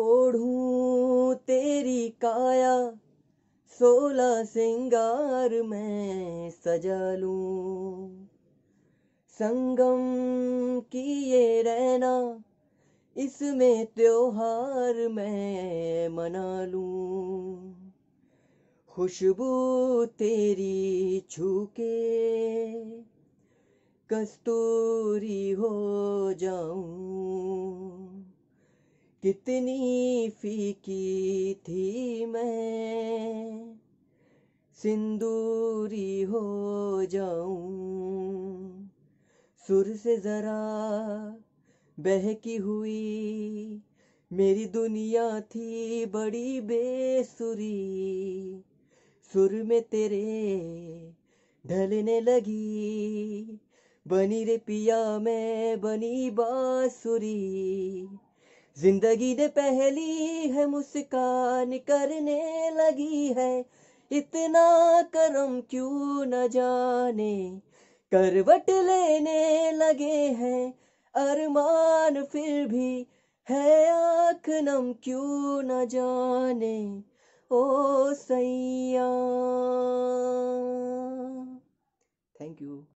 ओढ़ूं तेरी काया सोला सिंगार मैं सजा लूं संगम की ये रहना इसमें त्योहार मैं मना लूं खुशबू तेरी छूके कस्तूरी हो जाऊं कितनी फीकी थी मैं सिंदूरी हो जाऊं सुर से ज़रा बहकी हुई मेरी दुनिया थी बड़ी बेसुरी सुर में तेरे ढलने लगी बनी रे पिया मैं बनी बासुरी जिंदगी दे पहली है मुस्कान करने लगी है इतना करम क्यों न जाने करवट लेने लगे हैं अरमान फिर भी है आंख नम क्यों न जाने ओ सैया थैंक यू